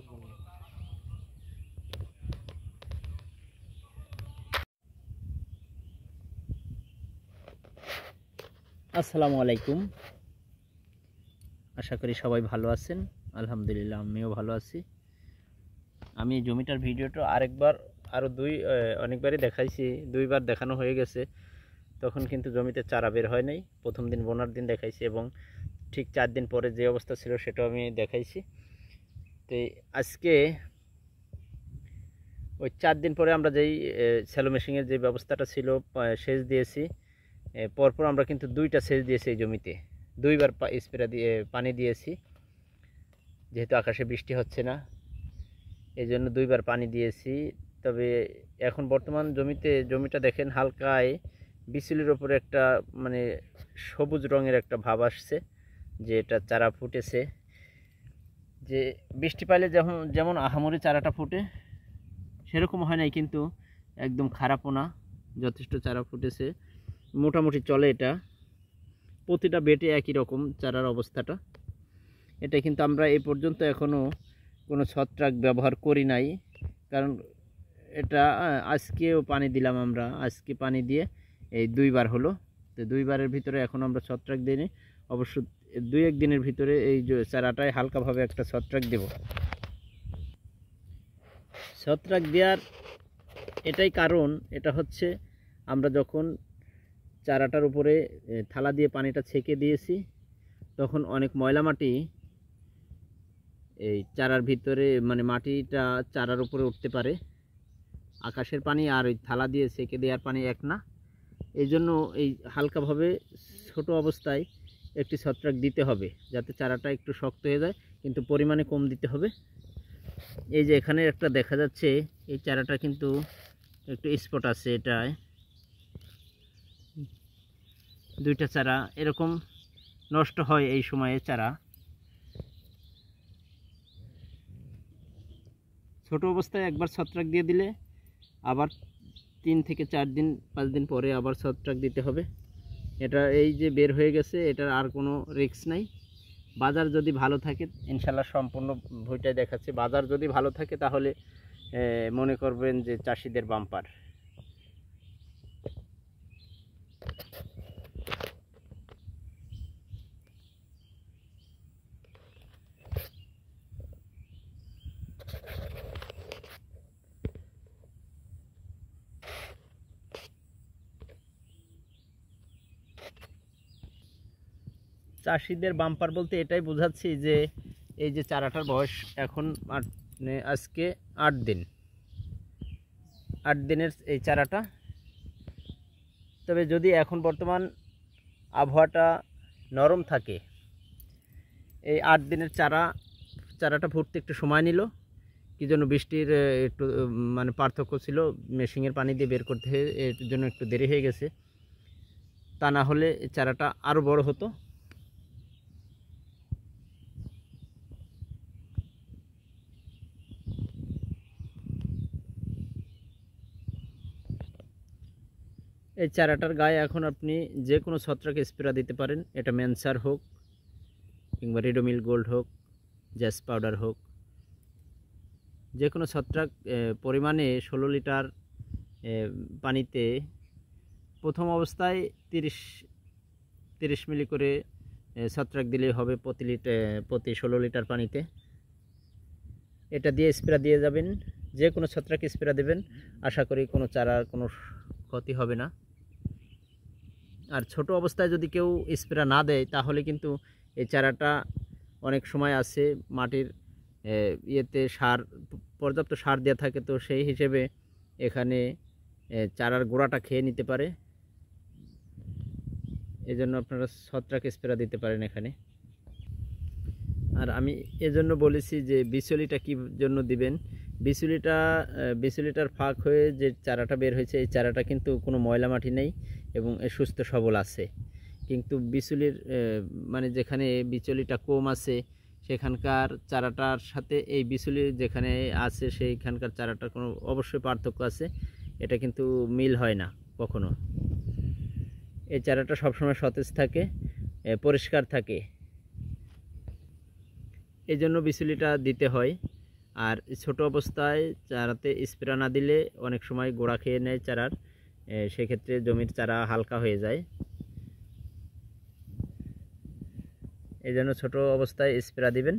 লাগবে না আসসালামু আলাইকুম আশা করি সবাই ভালো আছেন আলহামদুলিল্লাহ আমিও ভালো আছি আমি জমিটার ভিডিওটা আরেকবার আরও দুই অনেকবারই দেখাইছি দুইবার দেখানো হয়ে গেছে তখন কিন্তু জমিতে চারা বের হয় নাই প্রথম দিন বোনার দিন দেখাইছি এবং ঠিক চার দিন পরে যে অবস্থা ছিল সেটাও আমি দেখাইছি তো আজকে ওই চার দিন পরে আমরা যেই সেলো মেশিনের যে ব্যবস্থাটা ছিল সেচ দিয়েছি পরপর আমরা কিন্তু দুইটা সেচ দিয়েছি এই জমিতে দুইবার স্প্রে দিয়ে পানি দিয়েছি যেহেতু আকাশে বৃষ্টি হচ্ছে না এই জন্য দুইবার পানি দিয়েছি তবে এখন বর্তমান জমিতে জমিটা দেখেন হালকায় বিচুলির ওপরে একটা মানে সবুজ রঙের একটা ভাব আসছে যে এটা চারা ফুটেছে যে বৃষ্টি পাইলে যেমন যেমন আহামরি চারাটা ফুটে সেরকম হয় নাই কিন্তু একদম খারাপও না যথেষ্ট চারা ফুটেছে মোটামুটি চলে এটা প্রতিটা বেটে একই রকম চারার অবস্থাটা এটা কিন্তু আমরা এই পর্যন্ত এখনও কোনো ছত্রাক ব্যবহার করি নাই কারণ এটা আজকেও পানি দিলাম আমরা আজকে পানি দিয়ে এই দুইবার হলো তো দুইবারের ভিতরে এখন আমরা ছত্রাক দিইনি অবশ্য দুই এক দিনের ভিতরে এই চারাটায় হালকাভাবে একটা ছত্রাক দেব ছত্রাক দেওয়ার এটাই কারণ এটা হচ্ছে আমরা যখন চারাটার উপরে থালা দিয়ে পানিটা ছেঁকে দিয়েছি তখন অনেক ময়লা মাটি এই চারার ভিতরে মানে মাটিটা চারার উপরে উঠতে পারে আকাশের পানি আর ওই থালা দিয়ে ছেঁকে দেওয়ার পানি এক না এই জন্য এই হালকাভাবে ছোট অবস্থায় একটি ছত্রাক দিতে হবে যাতে চারাটা একটু শক্ত হয়ে যায় কিন্তু পরিমাণে কম দিতে হবে এই যে এখানে একটা দেখা যাচ্ছে এই চারাটা কিন্তু একটু স্পট আছে এটায় দুইটা চারা এরকম নষ্ট হয় এই সময়ে চারা ছোট অবস্থায় একবার ছত্রাক দিয়ে দিলে আবার তিন থেকে চার দিন পাঁচ দিন পরে আবার ছত্রাক দিতে হবে এটা এই যে বের হয়ে গেছে এটার আর কোনো রিক্স নাই বাজার যদি ভালো থাকে ইনশাল্লাহ সম্পূর্ণ ভুইটাই দেখাচ্ছে বাজার যদি ভালো থাকে তাহলে মনে করবেন যে চাষিদের বাম্পার চাষিদের বাম্পার বলতে এটাই বোঝাচ্ছি যে এই যে চারাটার বয়স এখন মানে আজকে আট দিন আট দিনের এই চারাটা তবে যদি এখন বর্তমান আবহাওয়াটা নরম থাকে এই আট দিনের চারা চারাটা ফুটতে একটু সময় নিল কি জন্য বৃষ্টির একটু মানে পার্থক্য ছিল মেশিনের পানি দিয়ে বের করতে এর জন্য একটু দেরি হয়ে গেছে তা না হলে চারাটা আরও বড় হতো এই চারাটার গায়ে এখন আপনি যে কোনো ছত্রাক স্প্রে দিতে পারেন এটা ম্যানসার হোক কিংবা রেডোমিল গোল্ড হোক জ্যাস পাউডার হোক যে কোনো ছত্রাক পরিমাণে ষোলো লিটার পানিতে প্রথম অবস্থায় তিরিশ তিরিশ মিলি করে ছত্রাক দিলে হবে প্রতি লিটার প্রতি ষোলো লিটার পানিতে এটা দিয়ে স্প্রে দিয়ে যাবেন যে কোনো ছত্রাক স্প্রে দেবেন আশা করি কোনো চারা কোনো ক্ষতি হবে না আর ছোট অবস্থায় যদি কেউ স্প্রে না দেয় তাহলে কিন্তু এই চারাটা অনেক সময় আছে মাটির ইয়েতে সার পর্যাপ্ত সার দেওয়া থাকে তো সেই হিসেবে এখানে চারার গোড়াটা খেয়ে নিতে পারে এজন্য আপনারা ছত্রাক স্প্রে দিতে পারেন এখানে আর আমি এজন্য বলেছি যে বিচলিটা কি জন্য দিবেন বিচুলিটা বিচুলিটার ফাঁক হয়ে যে চারাটা বের হয়েছে এই চারাটা কিন্তু কোনো ময়লা মাটি নেই এবং এ সুস্থ সবল আছে কিন্তু বিচুলির মানে যেখানে বিচুলিটা কম আছে সেখানকার চারাটার সাথে এই বিচুলি যেখানে আছে সেইখানকার চারাটার কোনো অবশ্যই পার্থক্য আছে এটা কিন্তু মিল হয় না কখনো এই চারাটা সবসময় সতেজ থাকে পরিষ্কার থাকে এই জন্য বিচুলিটা দিতে হয় আর ছোট অবস্থায় চারাতে স্প্রে না দিলে অনেক সময় গোড়া খেয়ে নেয় চারার সেক্ষেত্রে জমির চারা হালকা হয়ে যায় এই জন্য ছোটো অবস্থায় স্প্রে দিবেন